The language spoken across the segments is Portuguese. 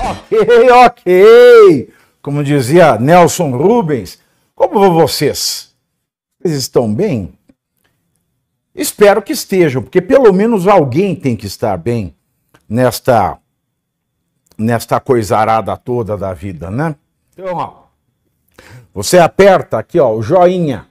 ok, ok. Como dizia Nelson Rubens, como vão vocês? Vocês estão bem? Espero que estejam, porque pelo menos alguém tem que estar bem nesta nesta coisarada toda da vida, né? Então, ó, você aperta aqui, ó, o joinha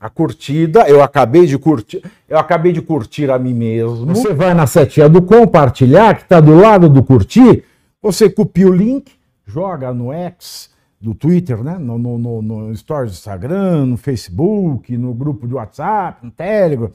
a curtida, eu acabei de curtir, eu acabei de curtir a mim mesmo. Você vai na setinha do compartilhar, que está do lado do curtir, você copia o link, joga no X do Twitter, né? No, no, no, no Stories do Instagram, no Facebook, no grupo de WhatsApp, no Telegram.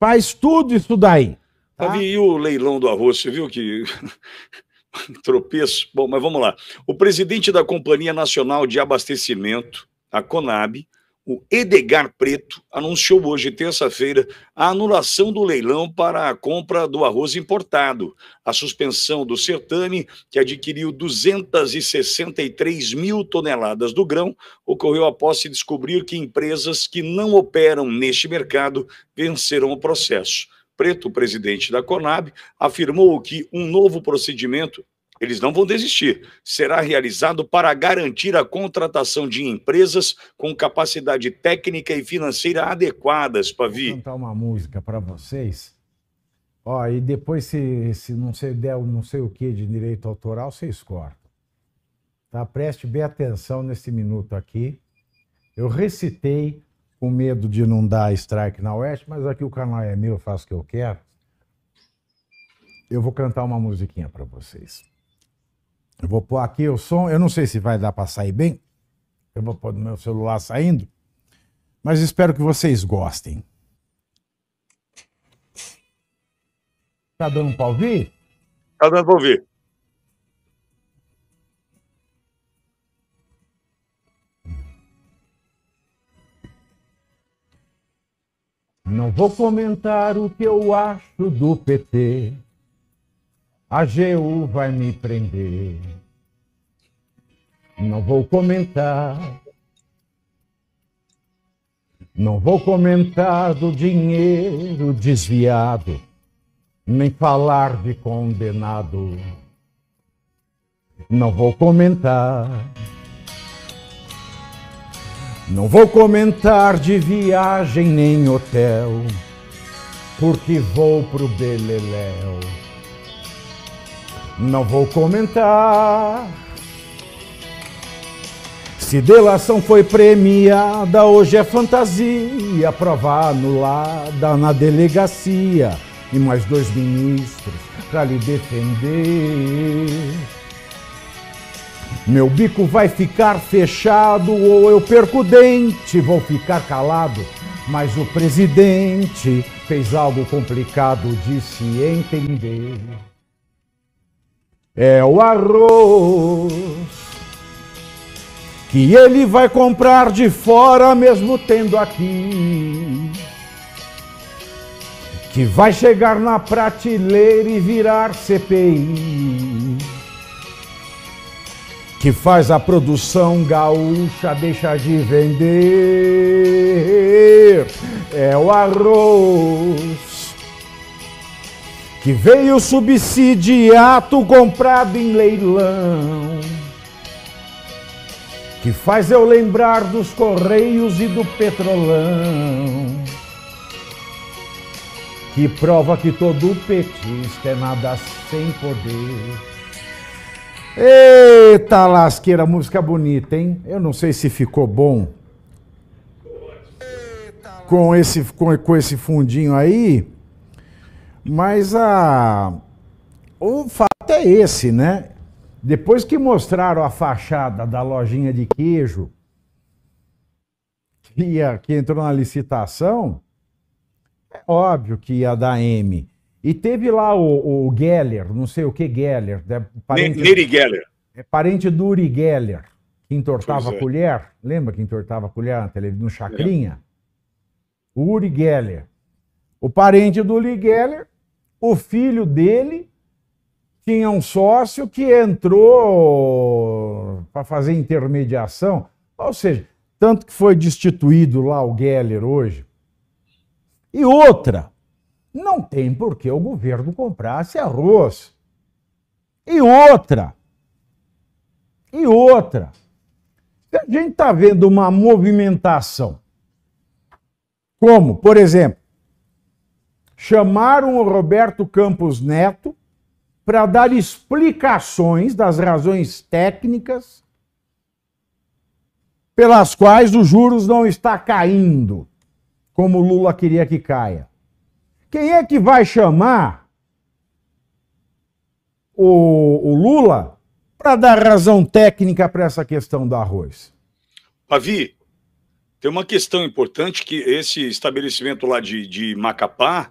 Faz tudo isso daí. Tá? e o leilão do arroz, você viu que tropeço? Bom, mas vamos lá. O presidente da Companhia Nacional de Abastecimento, a Conab, o Edgar Preto anunciou hoje, terça-feira, a anulação do leilão para a compra do arroz importado, a suspensão do certame, que adquiriu 263 mil toneladas do grão, ocorreu após se descobrir que empresas que não operam neste mercado venceram o processo. Preto, presidente da Conab, afirmou que um novo procedimento eles não vão desistir. Será realizado para garantir a contratação de empresas com capacidade técnica e financeira adequadas, Pavi. Vou cantar uma música para vocês. Ó, e depois, se, se não sei, der não sei o que de direito autoral, vocês cortam. Tá? Preste bem atenção nesse minuto aqui. Eu recitei com medo de não dar strike na Oeste, mas aqui o canal é meu, eu faço o que eu quero. Eu vou cantar uma musiquinha para vocês. Eu vou pôr aqui o som, eu não sei se vai dar para sair bem. Eu vou pôr no meu celular saindo. Mas espero que vocês gostem. Tá dando para ouvir? Tá dando para ouvir. Não vou comentar o que eu acho do PT. A GEU vai me prender. Não vou comentar. Não vou comentar do dinheiro desviado, nem falar de condenado. Não vou comentar. Não vou comentar de viagem nem hotel, porque vou pro Beleléu não vou comentar. Se delação foi premiada, hoje é fantasia, prova anulada na delegacia e mais dois ministros para lhe defender. Meu bico vai ficar fechado ou eu perco o dente, vou ficar calado. Mas o presidente fez algo complicado de se entender é o arroz que ele vai comprar de fora mesmo tendo aqui. Que vai chegar na prateleira e virar CPI. Que faz a produção gaúcha deixar de vender. É o arroz que veio subsidiato comprado em leilão, que faz eu lembrar dos Correios e do Petrolão, que prova que todo petista é nada sem poder. Eita lasqueira, música bonita, hein? Eu não sei se ficou bom com esse, com, com esse fundinho aí. Mas a... o fato é esse, né? Depois que mostraram a fachada da lojinha de queijo que, ia, que entrou na licitação, é óbvio que ia dar M. E teve lá o, o Geller, não sei o que Geller. É parente, Neri Geller. É parente do Uri Geller, que entortava a é. colher. Lembra que entortava a colher na televisão, no Chacrinha? É. O Uri Geller. O parente do Uri Geller o filho dele tinha um sócio que entrou para fazer intermediação, ou seja, tanto que foi destituído lá o Geller hoje. E outra, não tem por que o governo comprasse arroz. E outra, e outra, a gente está vendo uma movimentação, como, por exemplo, chamaram o Roberto Campos Neto para dar explicações das razões técnicas pelas quais os juros não está caindo, como Lula queria que caia. Quem é que vai chamar o, o Lula para dar razão técnica para essa questão do arroz? Pavi, tem uma questão importante que esse estabelecimento lá de, de Macapá,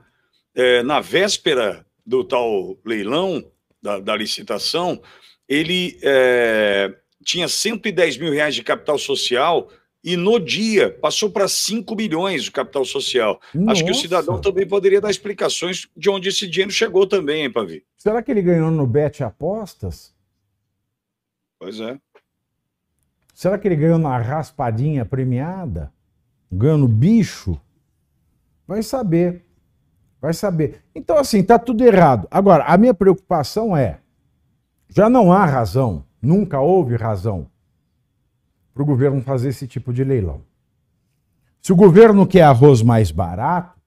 é, na véspera do tal leilão, da, da licitação, ele é, tinha 110 mil reais de capital social e no dia passou para 5 milhões o capital social. Nossa. Acho que o cidadão também poderia dar explicações de onde esse dinheiro chegou também, hein, Pavi? Será que ele ganhou no Bet Apostas? Pois é. Será que ele ganhou na raspadinha premiada? Ganhou no bicho? Vai saber. Vai saber. Então, assim, está tudo errado. Agora, a minha preocupação é: já não há razão, nunca houve razão para o governo fazer esse tipo de leilão. Se o governo quer arroz mais barato,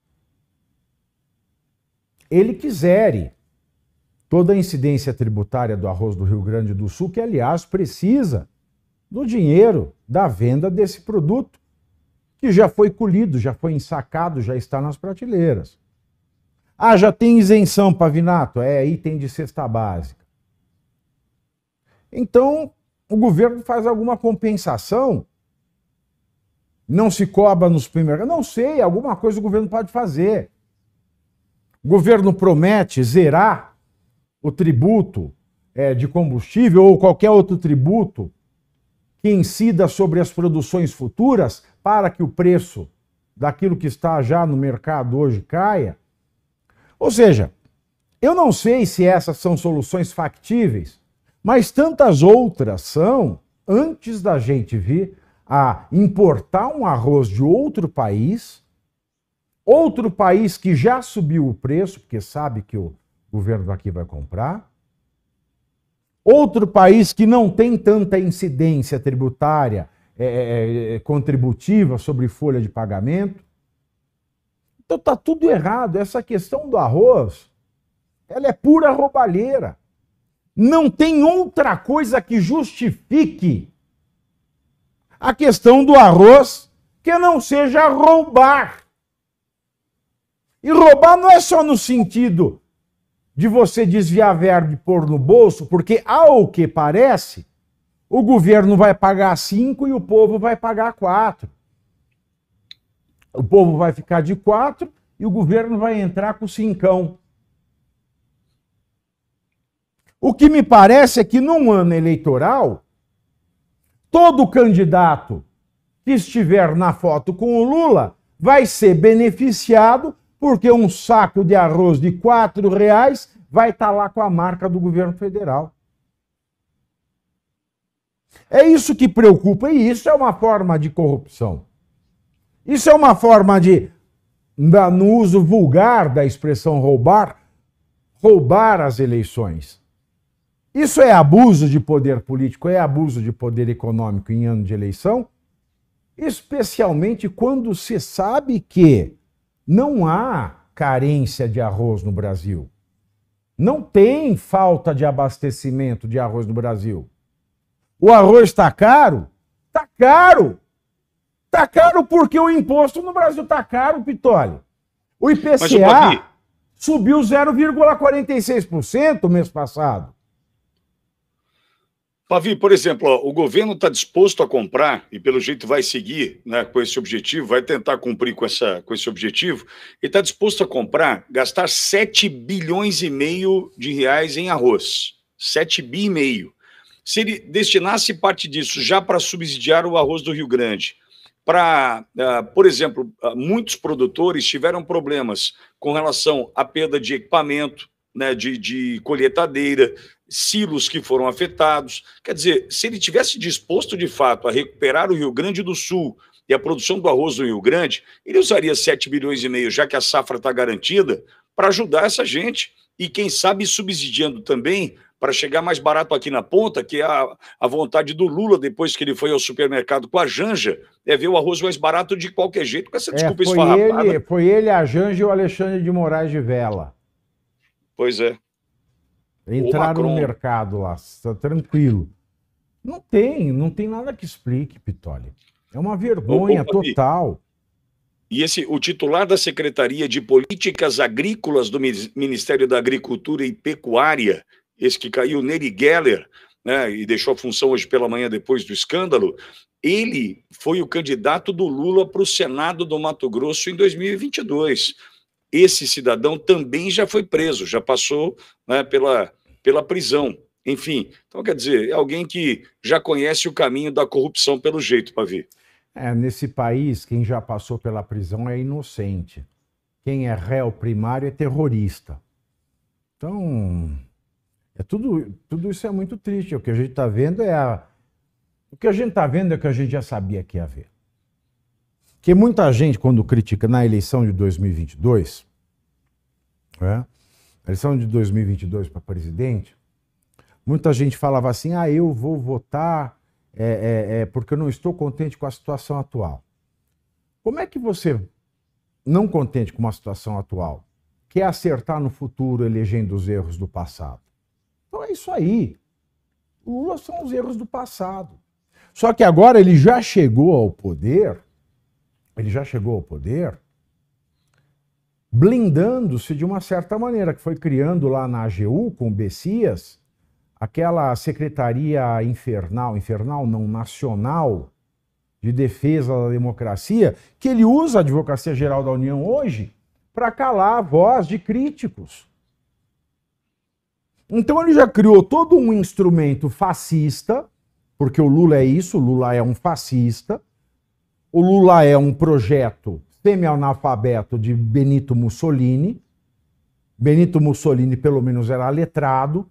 ele quisere toda a incidência tributária do arroz do Rio Grande do Sul, que, aliás, precisa do dinheiro da venda desse produto, que já foi colhido, já foi ensacado, já está nas prateleiras. Ah, já tem isenção, Pavinato? É item de cesta básica. Então, o governo faz alguma compensação? Não se cobra no supermercado? Não sei, alguma coisa o governo pode fazer. O governo promete zerar o tributo é, de combustível ou qualquer outro tributo que incida sobre as produções futuras para que o preço daquilo que está já no mercado hoje caia. Ou seja, eu não sei se essas são soluções factíveis, mas tantas outras são antes da gente vir a importar um arroz de outro país, outro país que já subiu o preço, porque sabe que o governo aqui vai comprar, outro país que não tem tanta incidência tributária é, é, é contributiva sobre folha de pagamento, então tá tudo errado. Essa questão do arroz, ela é pura roubalheira. Não tem outra coisa que justifique a questão do arroz que não seja roubar. E roubar não é só no sentido de você desviar verbo e pôr no bolso, porque ao que parece, o governo vai pagar cinco e o povo vai pagar quatro o povo vai ficar de quatro e o governo vai entrar com cincão. O que me parece é que num ano eleitoral, todo candidato que estiver na foto com o Lula vai ser beneficiado porque um saco de arroz de quatro reais vai estar tá lá com a marca do governo federal. É isso que preocupa e isso é uma forma de corrupção. Isso é uma forma de, no uso vulgar da expressão roubar, roubar as eleições. Isso é abuso de poder político, é abuso de poder econômico em ano de eleição, especialmente quando se sabe que não há carência de arroz no Brasil. Não tem falta de abastecimento de arroz no Brasil. O arroz está caro? Está caro! Tá caro porque o imposto no Brasil tá caro, Pitoli. O IPCA Mas, subiu 0,46% mês passado. Pavi, por exemplo, ó, o governo está disposto a comprar, e pelo jeito vai seguir né, com esse objetivo, vai tentar cumprir com, essa, com esse objetivo, ele está disposto a comprar, gastar 7 bilhões e meio de reais em arroz. 7 bi e meio. Se ele destinasse parte disso já para subsidiar o arroz do Rio Grande, para, eh, por exemplo, ah, muitos produtores tiveram problemas com relação à perda de equipamento, né, de, de colheitadeira, silos que foram afetados. Quer dizer, se ele tivesse disposto de fato a recuperar o Rio Grande do Sul e a produção do arroz no Rio Grande, ele usaria 7 bilhões e meio, já que a safra está garantida, para ajudar essa gente e, quem sabe, subsidiando também para chegar mais barato aqui na ponta, que é a, a vontade do Lula, depois que ele foi ao supermercado com a Janja, é ver o arroz mais barato de qualquer jeito, com essa é, desculpa foi Ele, foi ele, a Janja e o Alexandre de Moraes de Vela. Pois é. Entraram no mercado lá, está tranquilo. Não tem, não tem nada que explique, Pitoli. É uma vergonha total. E esse, o titular da Secretaria de Políticas Agrícolas do Ministério da Agricultura e Pecuária, esse que caiu, Nery Geller, né, e deixou a função hoje pela manhã depois do escândalo, ele foi o candidato do Lula para o Senado do Mato Grosso em 2022. Esse cidadão também já foi preso, já passou né, pela, pela prisão. Enfim, então quer dizer, é alguém que já conhece o caminho da corrupção pelo jeito, Pavi. É, nesse país, quem já passou pela prisão é inocente. Quem é réu primário é terrorista. Então, é tudo, tudo isso é muito triste. O que a gente está vendo é a, o que a gente está vendo é o que a gente já sabia que ia ver. Que muita gente quando critica na eleição de 2022, né, eleição de 2022 para presidente, muita gente falava assim: ah, eu vou votar é, é, é, porque eu não estou contente com a situação atual. Como é que você, não contente com uma situação atual, quer acertar no futuro elegendo os erros do passado? Então é isso aí. O Lula são os erros do passado. Só que agora ele já chegou ao poder, ele já chegou ao poder blindando-se de uma certa maneira, que foi criando lá na AGU, com o Bessias, aquela secretaria infernal, infernal não, nacional, de defesa da democracia, que ele usa a Advocacia Geral da União hoje para calar a voz de críticos então ele já criou todo um instrumento fascista, porque o Lula é isso, o Lula é um fascista. O Lula é um projeto semi-analfabeto de Benito Mussolini. Benito Mussolini, pelo menos, era letrado.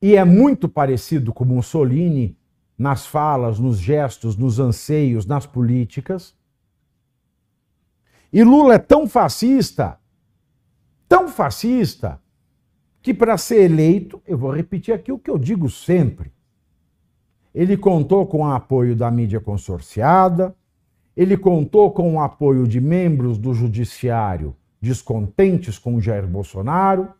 E é muito parecido com Mussolini nas falas, nos gestos, nos anseios, nas políticas. E Lula é tão fascista tão fascista que, para ser eleito, eu vou repetir aqui o que eu digo sempre. Ele contou com o apoio da mídia consorciada, ele contou com o apoio de membros do judiciário descontentes com Jair Bolsonaro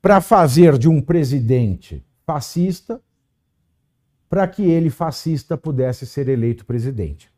para fazer de um presidente fascista para que ele fascista pudesse ser eleito presidente.